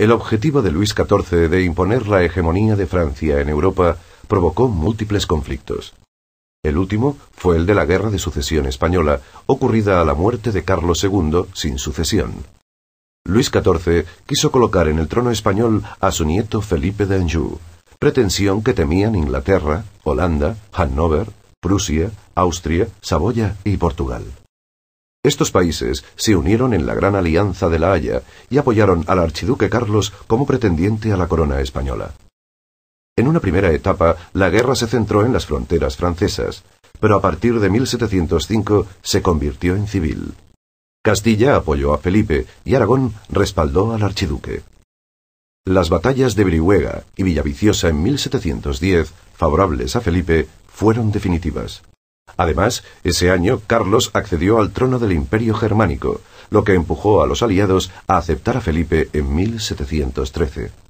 El objetivo de Luis XIV de imponer la hegemonía de Francia en Europa provocó múltiples conflictos. El último fue el de la Guerra de Sucesión Española, ocurrida a la muerte de Carlos II sin sucesión. Luis XIV quiso colocar en el trono español a su nieto Felipe de Anjou, pretensión que temían Inglaterra, Holanda, Hannover, Prusia, Austria, Saboya y Portugal. Estos países se unieron en la Gran Alianza de la Haya y apoyaron al archiduque Carlos como pretendiente a la corona española. En una primera etapa, la guerra se centró en las fronteras francesas, pero a partir de 1705 se convirtió en civil. Castilla apoyó a Felipe y Aragón respaldó al archiduque. Las batallas de Brihuega y Villaviciosa en 1710, favorables a Felipe, fueron definitivas. Además, ese año Carlos accedió al trono del Imperio Germánico, lo que empujó a los aliados a aceptar a Felipe en 1713.